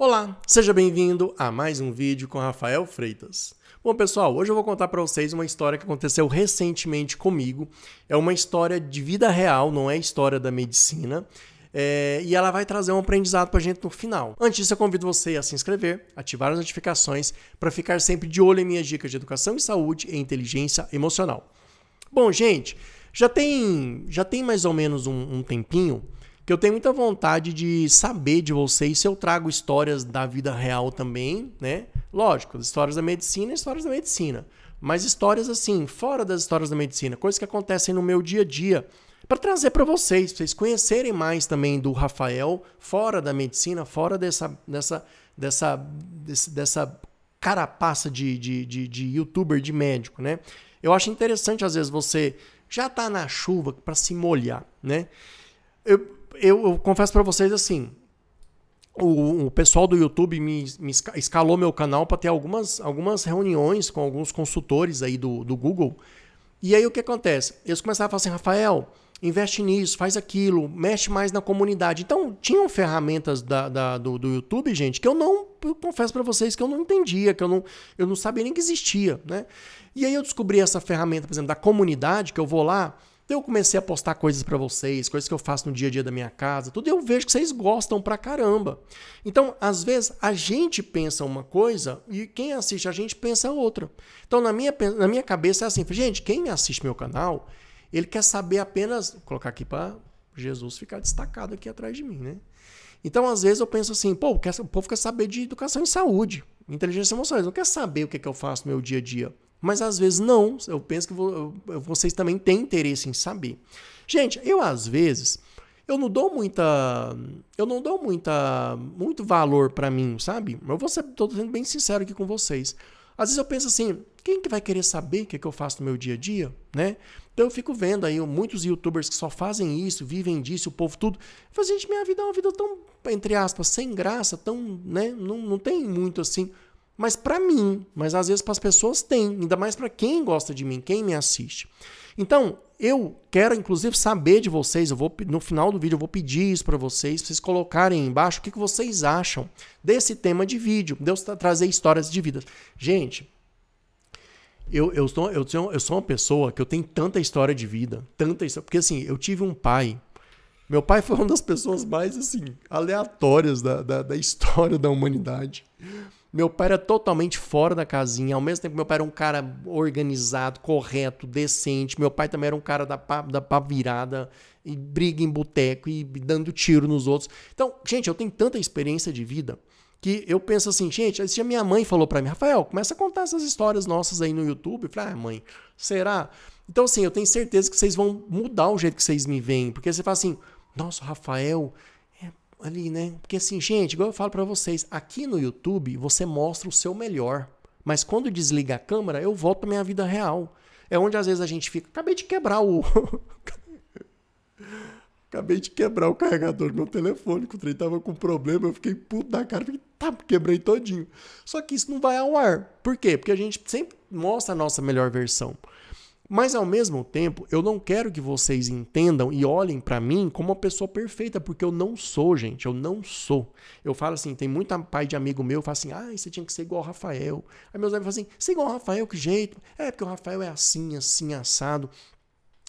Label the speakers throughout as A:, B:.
A: Olá, seja bem-vindo a mais um vídeo com Rafael Freitas. Bom, pessoal, hoje eu vou contar para vocês uma história que aconteceu recentemente comigo. É uma história de vida real, não é história da medicina. É, e ela vai trazer um aprendizado para a gente no final. Antes disso, eu convido você a se inscrever, ativar as notificações para ficar sempre de olho em minhas dicas de educação e saúde e inteligência emocional. Bom, gente, já tem, já tem mais ou menos um, um tempinho que eu tenho muita vontade de saber de vocês se eu trago histórias da vida real também, né? Lógico, histórias da medicina, histórias da medicina, mas histórias assim, fora das histórias da medicina, coisas que acontecem no meu dia a dia, para trazer para vocês, pra vocês conhecerem mais também do Rafael fora da medicina, fora dessa dessa dessa desse, dessa carapaça de, de, de, de youtuber, de médico, né? Eu acho interessante, às vezes, você já tá na chuva para se molhar, né? Eu, eu, eu confesso para vocês assim, o, o, pessoal do YouTube me, me escalou meu canal para ter algumas, algumas reuniões com alguns consultores aí do, do Google. E aí o que acontece? Eles começaram a falar assim, Rafael, investe nisso, faz aquilo, mexe mais na comunidade. Então, tinham ferramentas da, da do, do, YouTube, gente, que eu não, eu confesso para vocês que eu não entendia, que eu não, eu não sabia nem que existia, né? E aí eu descobri essa ferramenta, por exemplo, da comunidade, que eu vou lá, então eu comecei a postar coisas para vocês, coisas que eu faço no dia a dia da minha casa, tudo, e eu vejo que vocês gostam pra caramba. Então, às vezes, a gente pensa uma coisa e quem assiste a gente pensa outra. Então, na minha, na minha cabeça é assim, gente, quem assiste meu canal, ele quer saber apenas, vou colocar aqui para Jesus ficar destacado aqui atrás de mim, né? Então, às vezes, eu penso assim, pô, o povo quer saber de educação em saúde, inteligência emocional, não quer saber o que, é que eu faço no meu dia a dia. Mas às vezes não. Eu penso que vocês também têm interesse em saber. Gente, eu às vezes eu não dou muita eu não dou muita muito valor para mim, sabe? Eu vou ser tô sendo bem sincero aqui com vocês. Às vezes eu penso assim, quem que vai querer saber o que, é que eu faço no meu dia a dia, né? Então eu fico vendo aí muitos youtubers que só fazem isso, vivem disso, o povo tudo. Mas, gente, minha vida é uma vida tão, entre aspas, sem graça, tão, né? Não, não tem muito assim mas para mim, mas às vezes para as pessoas tem, ainda mais para quem gosta de mim, quem me assiste. Então, eu quero inclusive saber de vocês, eu vou no final do vídeo eu vou pedir isso para vocês, vocês colocarem aí embaixo o que, que vocês acham desse tema de vídeo, Deus trazer histórias de vida, Gente, eu, eu, sou, eu, sou, eu sou uma pessoa que eu tenho tanta história de vida, tanta história, porque assim, eu tive um pai meu pai foi uma das pessoas mais assim aleatórias da, da, da, história da humanidade. Meu pai era totalmente fora da casinha. Ao mesmo tempo, meu pai era um cara organizado, correto, decente. Meu pai também era um cara da pá, da pá virada, e briga em boteco, e dando tiro nos outros. Então, gente, eu tenho tanta experiência de vida que eu penso assim, gente, se a minha mãe falou para mim, Rafael, começa a contar essas histórias nossas aí no YouTube. Eu falei, ah, mãe, será? Então, assim, eu tenho certeza que vocês vão mudar o jeito que vocês me veem. Porque você fala assim, nossa, Rafael, ali, né? Porque assim, gente, igual eu falo para vocês, aqui no YouTube você mostra o seu melhor, mas quando desliga a câmera, eu volto pra minha vida real. É onde às vezes a gente fica, acabei de quebrar o Acabei de quebrar o carregador do meu telefone, que o trem tava com problema, eu fiquei puto da cara, fiquei, tá, quebrei todinho. Só que isso não vai ao ar. Por quê? Porque a gente sempre mostra a nossa melhor versão. Mas ao mesmo tempo, eu não quero que vocês entendam e olhem para mim como uma pessoa perfeita, porque eu não sou, gente, eu não sou. Eu falo assim, tem muita pai de amigo meu, fala assim: "Ah, você tinha que ser igual ao Rafael". Aí meus amigos falam assim: "Você é igual ao Rafael que jeito?". É porque o Rafael é assim, assim assado.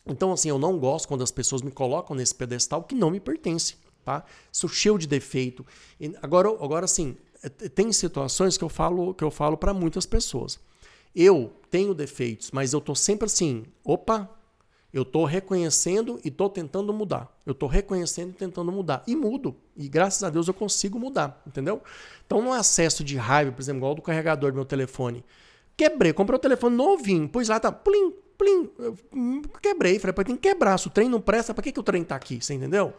A: Então assim, eu não gosto quando as pessoas me colocam nesse pedestal que não me pertence, tá? Sou cheio de defeito. Agora, agora assim, é, tem situações que eu falo, que eu falo para muitas pessoas. Eu tenho defeitos, mas eu tô sempre assim, opa, eu tô reconhecendo e tô tentando mudar. Eu tô reconhecendo e tentando mudar. E mudo. E graças a Deus eu consigo mudar, entendeu? Então não é acesso de raiva, por exemplo, igual do carregador do meu telefone. Quebrei, comprei o um telefone novinho, pus lá, tá, plim, plim, hum, quebrei. Falei, tem que quebrar, se o trem não presta, para que, que o trem tá aqui, você entendeu?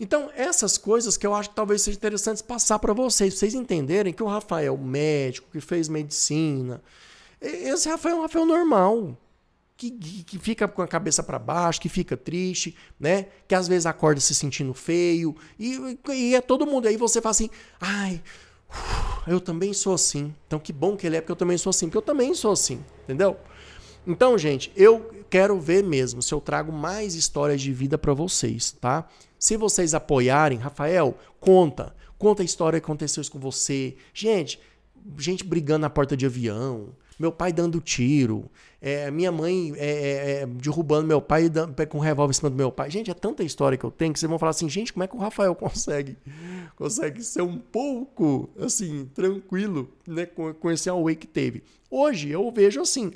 A: Então, essas coisas que eu acho que talvez seja interessante passar para vocês, pra vocês entenderem que o Rafael, médico, que fez medicina, esse Rafael é um Rafael normal. Que, que, fica com a cabeça para baixo, que fica triste, né? Que às vezes acorda se sentindo feio. E, e é todo mundo. Aí você fala assim, ai, eu também sou assim. Então que bom que ele é, porque eu também sou assim. Porque eu também sou assim, entendeu? Então, gente, eu quero ver mesmo se eu trago mais histórias de vida para vocês, tá? Se vocês apoiarem, Rafael, conta. Conta a história que aconteceu isso com você. Gente, gente brigando na porta de avião, meu pai dando tiro, é, minha mãe é, é, é derrubando meu pai dando, com um revólver em cima do meu pai. Gente, é tanta história que eu tenho que vocês vão falar assim, gente, como é que o Rafael consegue consegue ser um pouco, assim, tranquilo, né, com, com esse away que teve. Hoje eu vejo assim,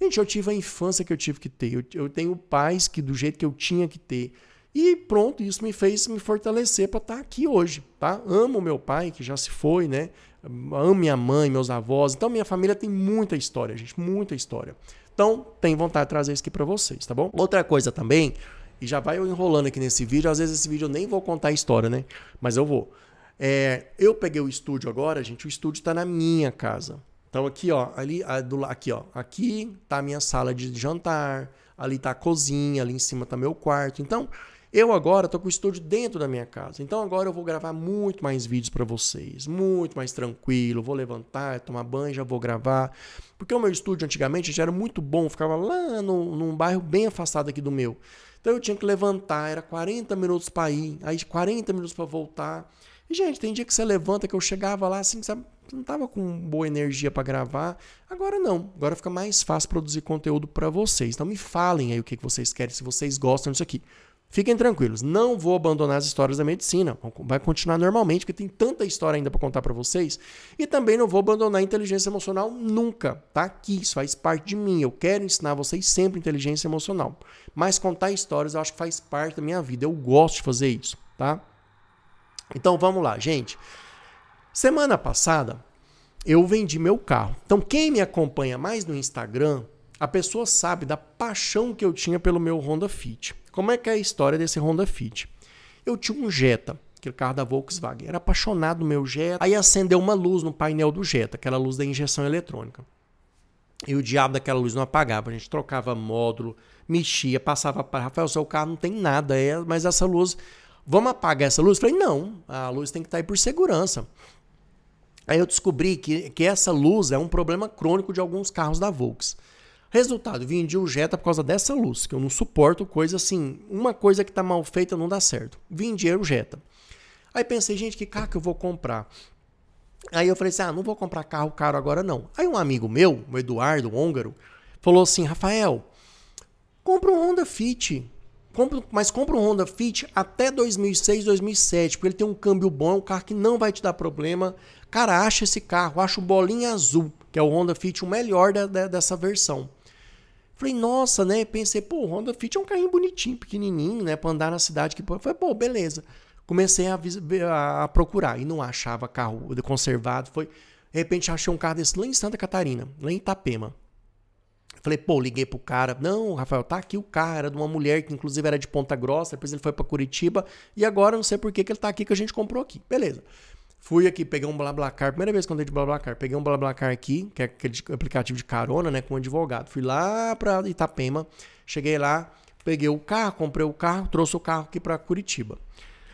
A: gente, eu tive a infância que eu tive que ter, eu, eu tenho pais que do jeito que eu tinha que ter, e pronto, isso me fez me fortalecer para estar tá aqui hoje, tá? Amo meu pai que já se foi, né? amo minha mãe, meus avós. Então, minha família tem muita história, gente, muita história. Então, tem vontade de trazer isso aqui para vocês, tá bom? Outra coisa também, e já vai eu enrolando aqui nesse vídeo, às vezes esse vídeo eu nem vou contar a história, né? Mas eu vou. É, eu peguei o estúdio agora, gente, o estúdio tá na minha casa. Então aqui, ó, ali do aqui, ó, aqui tá a minha sala de jantar, ali tá a cozinha, ali em cima tá meu quarto. Então, eu agora estou com o estúdio dentro da minha casa, então agora eu vou gravar muito mais vídeos para vocês, muito mais tranquilo, vou levantar, tomar banho, já vou gravar. Porque o meu estúdio antigamente já era muito bom, ficava lá no, num bairro bem afastado aqui do meu. Então eu tinha que levantar, era 40 minutos para ir, aí 40 minutos para voltar. E, gente, tem dia que você levanta, que eu chegava lá assim, não tava com boa energia para gravar. Agora não. Agora fica mais fácil produzir conteúdo para vocês. Então me falem aí o que vocês querem, se vocês gostam disso aqui. Fiquem tranquilos, não vou abandonar as histórias da medicina, vai continuar normalmente, porque tem tanta história ainda para contar para vocês. E também não vou abandonar a inteligência emocional nunca, tá? Que isso faz parte de mim, eu quero ensinar vocês sempre inteligência emocional. Mas contar histórias eu acho que faz parte da minha vida, eu gosto de fazer isso, tá? Então vamos lá, gente. Semana passada eu vendi meu carro. Então quem me acompanha mais no Instagram a pessoa sabe da paixão que eu tinha pelo meu Honda Fit. Como é que é a história desse Honda Fit? Eu tinha um Jetta, aquele carro da Volkswagen. Era apaixonado no meu Jetta. Aí acendeu uma luz no painel do Jetta, aquela luz da injeção eletrônica. E o diabo daquela luz não apagava. A gente trocava módulo, mexia, passava para Rafael, seu carro não tem nada, é, mas essa luz, vamos apagar essa luz? falei, não, a luz tem que estar tá aí por segurança. Aí eu descobri que, que essa luz é um problema crônico de alguns carros da Volkswagen. Resultado, vendi o Jetta por causa dessa luz, que eu não suporto coisa assim, uma coisa que tá mal feita não dá certo. Vendi o Jetta. Aí pensei, gente, que carro que eu vou comprar? Aí eu falei assim, ah, não vou comprar carro caro agora não. Aí um amigo meu, o Eduardo, o húngaro, falou assim, Rafael, compra um Honda Fit. Compra, mas compra um Honda Fit até 2006, 2007, porque ele tem um câmbio bom, é um carro que não vai te dar problema. Cara, acha esse carro, acha o bolinha azul, que é o Honda Fit o melhor da, da, dessa versão. Falei, nossa, né? Pensei, pô, o Honda Fit é um carrinho bonitinho, pequenininho, né? Pra andar na cidade. que Falei, pô, beleza. Comecei a, a, procurar e não achava carro conservado. Foi, de repente, achei um carro desse lá em Santa Catarina, lá em Itapema. Falei, pô, liguei pro cara. Não, Rafael, tá aqui o cara era de uma mulher que inclusive era de Ponta Grossa, depois ele foi para Curitiba e agora não sei por que, que ele tá aqui que a gente comprou aqui. Beleza. Fui aqui, peguei um BlaBlaCar, primeira vez que eu andei de BlaBlaCar, peguei um BlaBlaCar aqui, que é aquele aplicativo de carona, né, com um advogado. Fui lá pra Itapema, cheguei lá, peguei o carro, comprei o carro, trouxe o carro aqui pra Curitiba.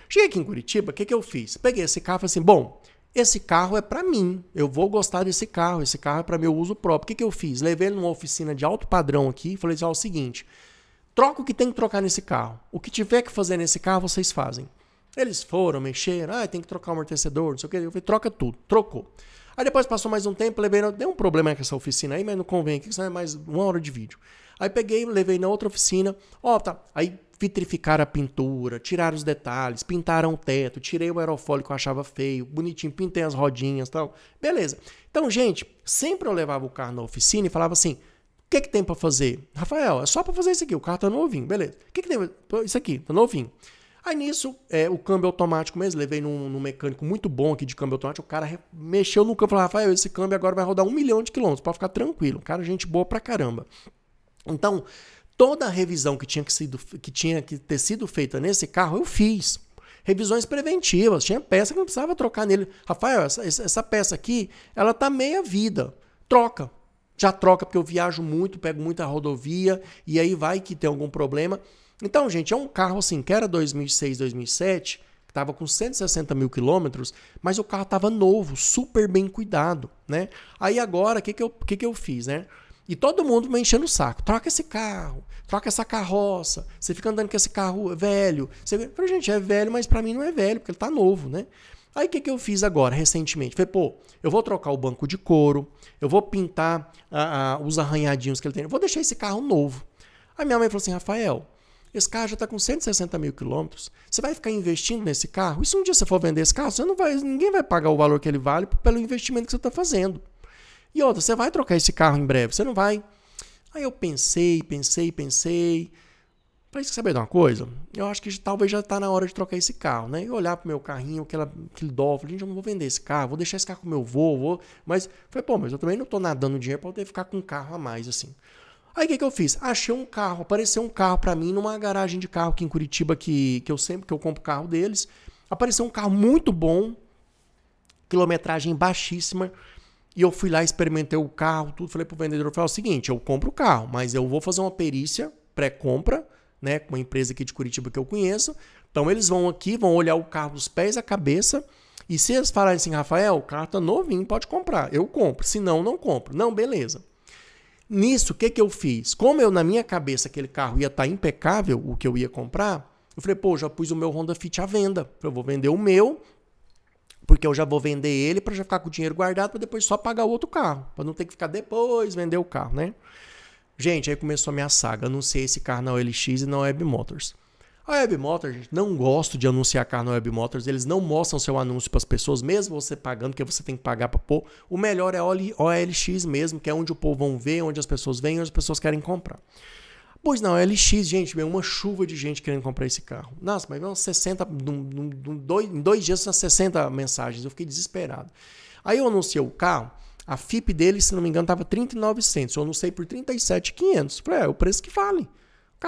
A: Cheguei aqui em Curitiba, o que que eu fiz? Peguei esse carro e falei assim, bom, esse carro é para mim, eu vou gostar desse carro, esse carro é para meu uso próprio. O que que eu fiz? Levei ele numa oficina de alto padrão aqui e falei assim, ó, é o seguinte, troca o que tem que trocar nesse carro. O que tiver que fazer nesse carro, vocês fazem. Eles foram, mexeram, ah, tem que trocar o amortecedor, não sei o que. Eu falei, troca tudo, trocou. Aí depois passou mais um tempo, levei, na... deu um problema com essa oficina aí, mas não convém, aqui, isso é mais uma hora de vídeo. Aí peguei, levei na outra oficina, ó, oh, tá. Aí vitrificaram a pintura, tiraram os detalhes, pintaram o teto, tirei o aerofólio que eu achava feio, bonitinho, pintei as rodinhas tal. Beleza. Então, gente, sempre eu levava o carro na oficina e falava assim: o que, que tem para fazer? Rafael, é só para fazer isso aqui, o carro tá novinho, beleza. O que, que tem? Isso aqui, tá novinho. Aí nisso, é, o câmbio automático mesmo, levei num, num, mecânico muito bom aqui de câmbio automático, o cara mexeu no câmbio e falou, Rafael, esse câmbio agora vai rodar um milhão de quilômetros, pode ficar tranquilo, cara, é gente boa pra caramba. Então, toda a revisão que tinha que, sido, que tinha que ter sido feita nesse carro, eu fiz. Revisões preventivas, tinha peça que não precisava trocar nele. Rafael, essa, essa peça aqui, ela tá meia vida, troca. Já troca, porque eu viajo muito, pego muita rodovia, e aí vai que tem algum problema. Então, gente, é um carro assim que era 2006, 2007, que estava com 160 mil quilômetros, mas o carro estava novo, super bem cuidado, né? Aí agora, o que, que, eu, que, que eu fiz, né? E todo mundo me enchendo o saco. Troca esse carro, troca essa carroça. Você fica andando com esse carro velho. Você... fala, gente, é velho, mas para mim não é velho, porque ele tá novo, né? Aí o que, que eu fiz agora, recentemente? Falei, pô, eu vou trocar o banco de couro, eu vou pintar ah, ah, os arranhadinhos que ele tem, eu vou deixar esse carro novo. Aí minha mãe falou assim, Rafael, esse carro já está com 160 mil quilômetros. Você vai ficar investindo nesse carro? E se um dia você for vender esse carro, você não vai, ninguém vai pagar o valor que ele vale pelo investimento que você está fazendo. E outra, você vai trocar esse carro em breve, você não vai. Aí eu pensei, pensei, pensei. você saber de uma coisa? Eu acho que talvez já está na hora de trocar esse carro, né? E olhar para o meu carrinho, aquela, aquele dó, falei, gente, eu não vou vender esse carro, vou deixar esse carro com meu vovô. vou. Mas, falei, pô, mas eu também não estou nadando dinheiro para poder ficar com um carro a mais, assim. Aí o que, que eu fiz? Achei um carro, apareceu um carro para mim numa garagem de carro aqui em Curitiba que, que eu sempre que eu compro carro deles. Apareceu um carro muito bom, quilometragem baixíssima. E eu fui lá, experimentei o carro, tudo. Falei pro vendedor, falei o seguinte, eu compro o carro, mas eu vou fazer uma perícia pré-compra, né, com uma empresa aqui de Curitiba que eu conheço. Então eles vão aqui, vão olhar o carro dos pés à cabeça, e se eles falarem assim, Rafael, o carro tá novinho, pode comprar. Eu compro, se não, não compro. Não, beleza. Nisso, o que, que eu fiz? Como eu, na minha cabeça, aquele carro ia estar tá impecável, o que eu ia comprar, eu falei, pô, já pus o meu Honda Fit à venda. Eu vou vender o meu, porque eu já vou vender ele para já ficar com o dinheiro guardado para depois só pagar o outro carro, para não ter que ficar depois vender o carro, né? Gente, aí começou a minha saga. Anunciei esse carro na OLX e na Web Motors. A Web Motors, gente, não gosto de anunciar carro na Web Motors. Eles não mostram seu anúncio para as pessoas, mesmo você pagando, porque você tem que pagar para pôr. O melhor é OLX mesmo, que é onde o povo vão ver, onde as pessoas vêm, onde as pessoas querem comprar. Pois não, OLX, gente, veio uma chuva de gente querendo comprar esse carro. Nossa, mas veio umas 60, num, num, num, dois, em dois dias, umas 60 mensagens. Eu fiquei desesperado. Aí eu anunciei o carro, a FIP dele, se não me engano, estava 39,00. Eu anunciei por 37,500. Falei, é, é o preço que vale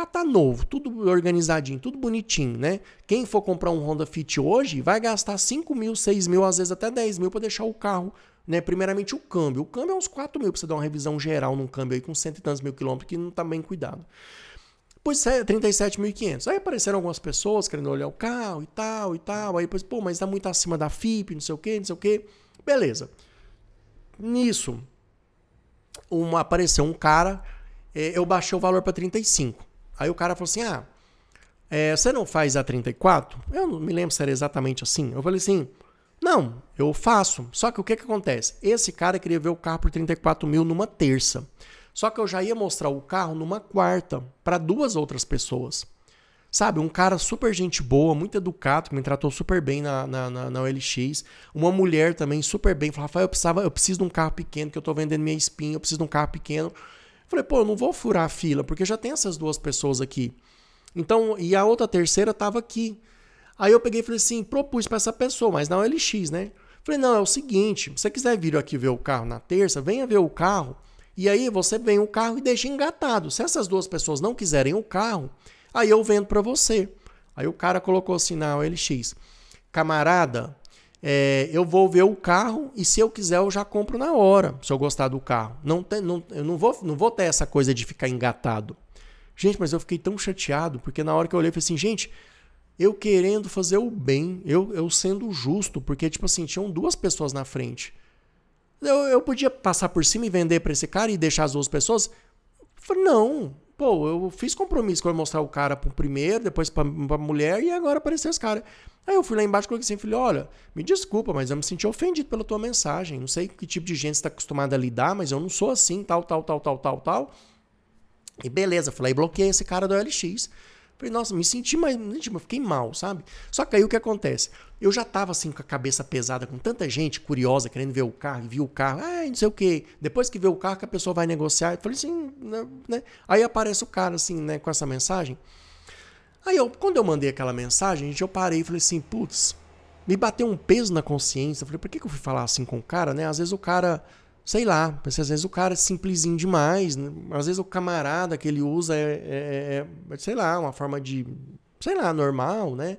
A: tá novo, tudo organizadinho, tudo bonitinho, né? Quem for comprar um Honda Fit hoje vai gastar 5 mil, 6 mil, às vezes até 10 mil para deixar o carro, né? Primeiramente o câmbio. O câmbio é uns 4 mil para você dar uma revisão geral num câmbio aí com cento e tantos mil quilômetros que não tá bem cuidado. Pois é, 37.500. Aí apareceram algumas pessoas querendo olhar o carro e tal e tal. Aí depois, pô, mas tá muito acima da FIP, não sei o quê, não sei o quê. Beleza. Nisso, uma, apareceu um cara, é, eu baixei o valor para 35. Aí o cara falou assim: ah, é, você não faz a 34? Eu não me lembro se era exatamente assim. Eu falei assim: não, eu faço. Só que o que, que acontece? Esse cara queria ver o carro por 34 mil numa terça. Só que eu já ia mostrar o carro numa quarta para duas outras pessoas. Sabe, um cara super gente boa, muito educado, que me tratou super bem na, na, na, na Uma mulher também super bem. Falou, Rafael, eu, precisava, eu preciso de um carro pequeno, que eu estou vendendo minha espinha, eu preciso de um carro pequeno. Falei, pô, eu não vou furar a fila, porque já tem essas duas pessoas aqui. Então, e a outra terceira tava aqui. Aí eu peguei e falei assim, propus para essa pessoa, mas na OLX, né? Falei, não, é o seguinte, se você quiser vir aqui ver o carro na terça, venha ver o carro. E aí você vem o carro e deixa engatado. Se essas duas pessoas não quiserem o carro, aí eu vendo para você. Aí o cara colocou assim na OLX, camarada, é, eu vou ver o carro e se eu quiser eu já compro na hora, se eu gostar do carro. Não tem, não, eu não vou, não vou ter essa coisa de ficar engatado. Gente, mas eu fiquei tão chateado, porque na hora que eu olhei, eu falei assim, gente, eu querendo fazer o bem, eu, eu sendo justo, porque, tipo assim, tinham duas pessoas na frente. Eu, eu podia passar por cima e vender para esse cara e deixar as duas pessoas? Eu falei, não, Pô, eu fiz compromisso que eu ia mostrar o cara pro primeiro, depois pra, pra mulher e agora apareceu os caras. Aí eu fui lá embaixo e coloquei assim, falei, olha, me desculpa, mas eu me senti ofendido pela tua mensagem. Não sei que tipo de gente está acostumada a lidar, mas eu não sou assim, tal, tal, tal, tal, tal, tal. E beleza, falei, bloqueei esse cara do LX. Falei, nossa, me senti mais. Tipo, fiquei mal, sabe? Só que aí o que acontece? Eu já tava assim com a cabeça pesada, com tanta gente curiosa, querendo ver o carro, viu o carro, ah, não sei o quê. Depois que vê o carro, que a pessoa vai negociar. Eu falei assim, né? Aí aparece o cara assim, né, com essa mensagem. Aí eu, quando eu mandei aquela mensagem, gente, eu parei e falei assim, putz, me bateu um peso na consciência. Eu falei, por que, que eu fui falar assim com o cara, né? Às vezes o cara sei lá, porque às vezes o cara é simplesinho demais, né? às vezes o camarada que ele usa é, é, é, é, sei lá, uma forma de, sei lá, normal, né?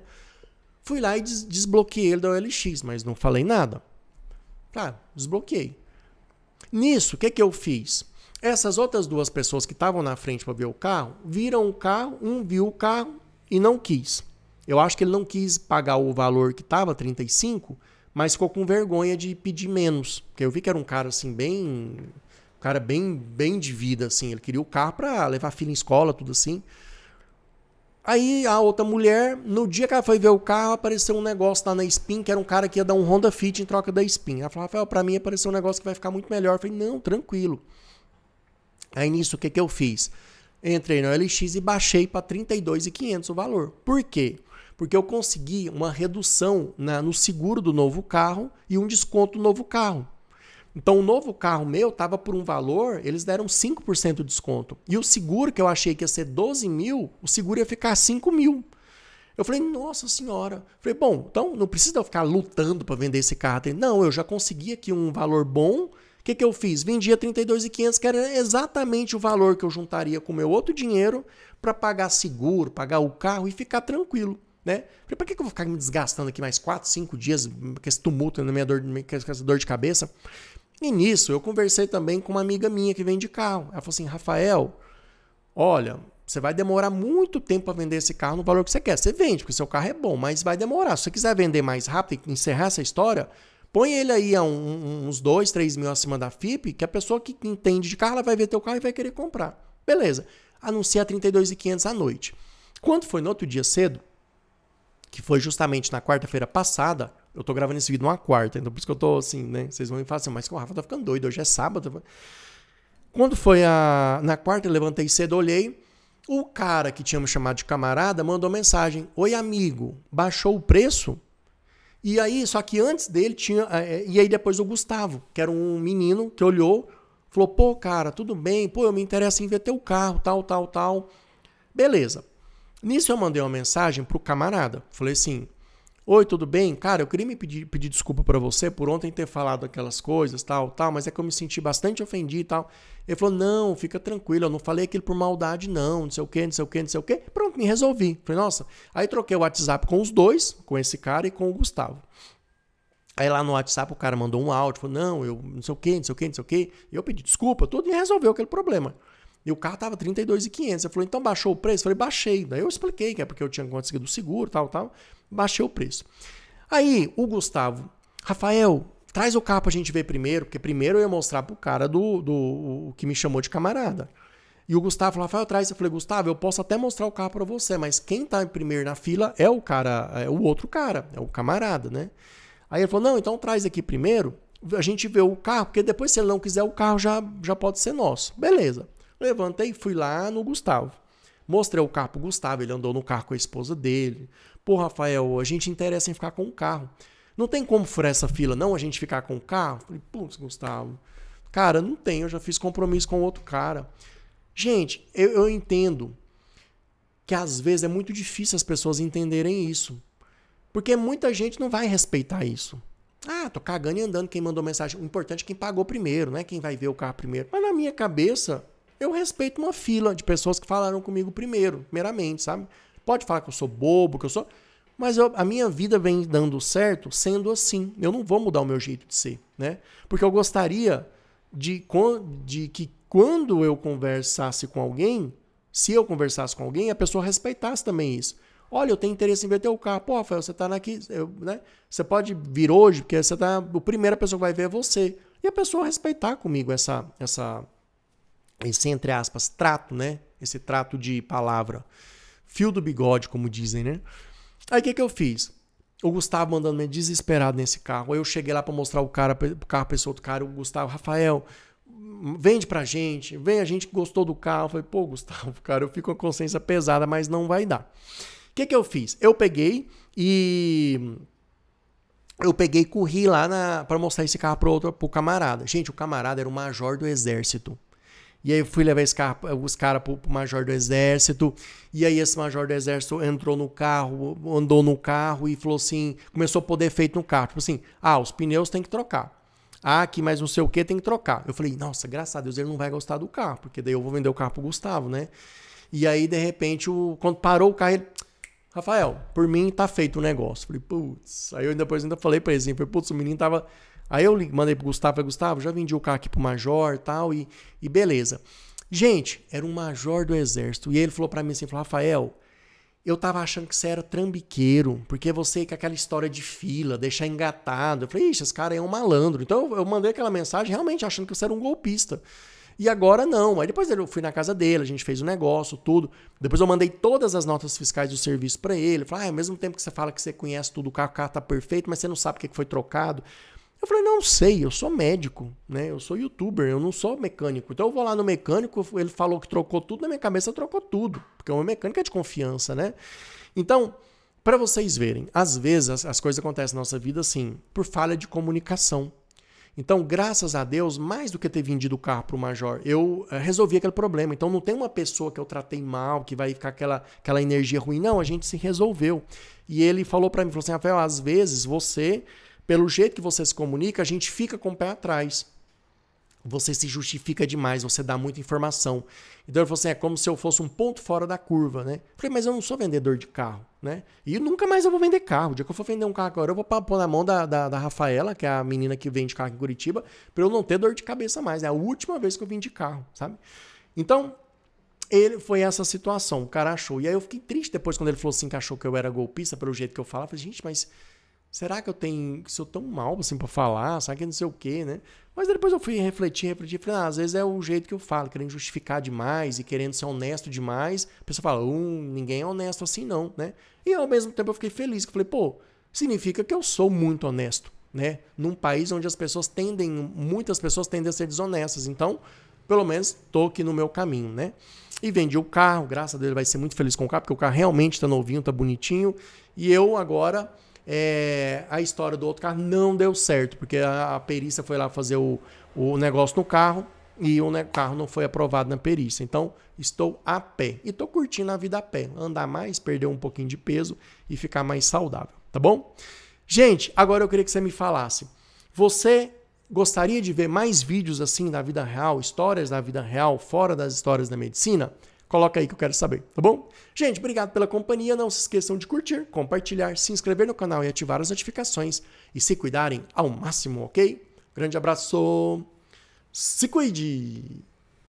A: Fui lá e des desbloqueei ele da OLX, mas não falei nada. Tá, desbloqueei. Nisso, o que, é que eu fiz? Essas outras duas pessoas que estavam na frente para ver o carro, viram o carro, um viu o carro e não quis. Eu acho que ele não quis pagar o valor que estava, 35, mas ficou com vergonha de pedir menos. Porque eu vi que era um cara assim, bem. Um cara bem, bem de vida, assim. Ele queria o carro pra levar a filha em escola, tudo assim. Aí a outra mulher, no dia que ela foi ver o carro, apareceu um negócio lá na Spin, que era um cara que ia dar um Honda Fit em troca da Spin. Ela falou, Rafael, pra mim apareceu um negócio que vai ficar muito melhor. Eu falei, não, tranquilo. Aí nisso, o que, que eu fiz? Entrei no LX e baixei para 32.500 o valor. Por quê? porque eu consegui uma redução na, no seguro do novo carro e um desconto no novo carro. Então, o novo carro meu estava por um valor, eles deram 5% de desconto. E o seguro, que eu achei que ia ser 12 mil, o seguro ia ficar 5 mil. Eu falei, nossa senhora. falei, bom, então não precisa ficar lutando para vender esse carro. Falei, não, eu já consegui aqui um valor bom. O que, que eu fiz? Vendia 32.500, que era exatamente o valor que eu juntaria com o meu outro dinheiro para pagar seguro, pagar o carro e ficar tranquilo. Né? Falei, pra que eu vou ficar me desgastando aqui mais 4, 5 dias com esse tumulto na minha dor, com essa dor de cabeça? E nisso eu conversei também com uma amiga minha que vende carro. Ela falou assim: Rafael, olha, você vai demorar muito tempo para vender esse carro no valor que você quer. Você vende, porque seu carro é bom, mas vai demorar. Se você quiser vender mais rápido e encerrar essa história, põe ele aí a um, uns 2, 3 mil acima da FIP, que a pessoa que entende de carro ela vai ver teu carro e vai querer comprar. Beleza. Anuncia 32.500 à noite. Quando foi no outro dia cedo, que foi justamente na quarta-feira passada. Eu tô gravando esse vídeo numa quarta, então por isso que eu tô assim, né? Vocês vão me falar assim, mas o Rafa tá ficando doido, hoje é sábado. Quando foi a, na quarta, eu levantei cedo, olhei. O cara que tinha me chamado de camarada mandou mensagem: Oi, amigo, baixou o preço? E aí, só que antes dele tinha. Eh, eh, e aí depois o Gustavo, que era um menino que olhou, falou: pô, cara, tudo bem, pô, eu me interesso em ver teu carro, tal, tal, tal. Beleza. Nisso eu mandei uma mensagem pro camarada. Falei assim: Oi, tudo bem? Cara, eu queria me pedir, pedir desculpa para você por ontem ter falado aquelas coisas, tal, tal, mas é que eu me senti bastante ofendido e tal. Ele falou: Não, fica tranquilo, eu não falei aquilo por maldade, não, não sei o quê, não sei o quê, não sei o quê. Pronto, me resolvi. Falei: Nossa. Aí troquei o WhatsApp com os dois, com esse cara e com o Gustavo. Aí lá no WhatsApp o cara mandou um áudio, falou: Não, eu não sei o quê, não sei o quê, não sei o quê. E eu pedi desculpa, tudo e resolveu aquele problema. E o carro tava 32,500. Ele falou, então baixou o preço? Eu falei, baixei. Daí eu expliquei que é porque eu tinha conseguido o seguro, tal, tal. Baixei o preço. Aí o Gustavo, Rafael, traz o carro pra gente ver primeiro, porque primeiro eu ia mostrar pro cara do, do que me chamou de camarada. E o Gustavo falou, Rafael, traz. Eu falei, Gustavo, eu posso até mostrar o carro para você, mas quem tá primeiro na fila é o cara, é o outro cara, é o camarada, né? Aí ele falou, não, então traz aqui primeiro, a gente vê o carro, porque depois se ele não quiser o carro já, já pode ser nosso. Beleza. Levantei, fui lá no Gustavo. Mostrei o carro pro Gustavo, ele andou no carro com a esposa dele. Pô, Rafael, a gente interessa em ficar com o carro. Não tem como furar essa fila, não, a gente ficar com o carro? Falei, putz, Gustavo. Cara, não tem, eu já fiz compromisso com outro cara. Gente, eu, eu entendo que às vezes é muito difícil as pessoas entenderem isso. Porque muita gente não vai respeitar isso. Ah, tô cagando e andando quem mandou mensagem. O importante é quem pagou primeiro, né? quem vai ver o carro primeiro. Mas na minha cabeça, eu respeito uma fila de pessoas que falaram comigo primeiro, meramente sabe? Pode falar que eu sou bobo, que eu sou. Mas eu, a minha vida vem dando certo sendo assim. Eu não vou mudar o meu jeito de ser, né? Porque eu gostaria de, de que quando eu conversasse com alguém, se eu conversasse com alguém, a pessoa respeitasse também isso. Olha, eu tenho interesse em ver teu carro. Pô, Rafael, você tá aqui, eu, né? Você pode vir hoje, porque você tá. A primeira pessoa que vai ver é você. E a pessoa respeitar comigo essa, essa, esse, entre aspas, trato, né? Esse trato de palavra. Fio do bigode, como dizem, né? Aí o que, que eu fiz? O Gustavo mandando me desesperado nesse carro. Aí eu cheguei lá para mostrar o cara, o carro pra esse outro cara, o Gustavo, Rafael, vende pra gente, vem, a gente gostou do carro. Eu falei, pô, Gustavo, cara, eu fico com a consciência pesada, mas não vai dar. O que, que eu fiz? Eu peguei e. Eu peguei e corri lá para mostrar esse carro pro outro pro camarada. Gente, o camarada era o major do exército. E aí eu fui levar os caras pro, pro major do exército. E aí esse major do exército entrou no carro, andou no carro e falou assim: começou a poder feito no carro. Tipo assim, ah, os pneus tem que trocar. Ah, aqui mais não sei o que tem que trocar. Eu falei, nossa, graças a Deus ele não vai gostar do carro, porque daí eu vou vender o carro pro Gustavo, né? E aí, de repente, o, quando parou o carro, ele. Rafael, por mim tá feito o um negócio. Eu falei, putz. Aí eu depois ainda falei pra ele assim, putz, o menino tava Aí eu mandei pro Gustavo, falei, Gustavo, já vendi o carro aqui pro Major tal, e tal, e beleza. Gente, era um Major do Exército. E ele falou para mim assim, falou, Rafael, eu tava achando que você era trambiqueiro, porque você com aquela história de fila, deixar engatado. Eu falei, ixi, esse cara é um malandro. Então eu, eu mandei aquela mensagem realmente achando que você era um golpista. E agora não. Aí depois eu fui na casa dele, a gente fez o um negócio, tudo. Depois eu mandei todas as notas fiscais do serviço para ele. Falei, ah, ao mesmo tempo que você fala que você conhece tudo, o carro, o carro tá perfeito, mas você não sabe o que foi trocado. Eu falei, não sei, eu sou médico, né? Eu sou youtuber, eu não sou mecânico. Então eu vou lá no mecânico, ele falou que trocou tudo, na minha cabeça trocou tudo. Porque é uma mecânica é de confiança, né? Então, para vocês verem, às vezes as, as coisas acontecem na nossa vida assim, por falha de comunicação. Então, graças a Deus, mais do que ter vendido o carro para o major, eu eh, resolvi aquele problema. Então, não tem uma pessoa que eu tratei mal, que vai ficar aquela, aquela energia ruim. Não, a gente se resolveu. E ele falou para mim, falou assim, Rafael, às vezes você pelo jeito que você se comunica, a gente fica com o pé atrás. Você se justifica demais, você dá muita informação. Então ele falou assim: é como se eu fosse um ponto fora da curva, né? Eu falei, mas eu não sou vendedor de carro, né? E nunca mais eu vou vender carro. O dia que eu for vender um carro agora, eu vou pôr na mão da, da, da Rafaela, que é a menina que vende carro em Curitiba, para eu não ter dor de cabeça mais. É a última vez que eu vim de carro, sabe? Então, ele foi essa situação, o cara achou. E aí eu fiquei triste depois quando ele falou assim que achou que eu era golpista, pelo jeito que eu falava. Eu falei, gente, mas será que eu tenho, que sou tão mal assim para falar, sabe que não sei o quê, né? Mas depois eu fui refletir, refletir, falei, ah, às vezes é o jeito que eu falo, querendo justificar demais e querendo ser honesto demais. A pessoa fala, hum, ninguém é honesto assim não, né? E ao mesmo tempo eu fiquei feliz, que eu falei, pô, significa que eu sou muito honesto, né? Num país onde as pessoas tendem, muitas pessoas tendem a ser desonestas. Então, pelo menos tô aqui no meu caminho, né? E vendi o carro, graças a Deus ele vai ser muito feliz com o carro, porque o carro realmente tá novinho, tá bonitinho. E eu agora é, a história do outro carro não deu certo, porque a, a perícia foi lá fazer o, o negócio no carro e o né, carro não foi aprovado na perícia. Então, estou a pé e estou curtindo a vida a pé. Andar mais, perder um pouquinho de peso e ficar mais saudável, tá bom? Gente, agora eu queria que você me falasse. Você gostaria de ver mais vídeos assim da vida real, histórias da vida real, fora das histórias da medicina? Coloca aí que eu quero saber, tá bom? Gente, obrigado pela companhia. Não se esqueçam de curtir, compartilhar, se inscrever no canal e ativar as notificações. E se cuidarem ao máximo, ok? Grande abraço. Se cuide!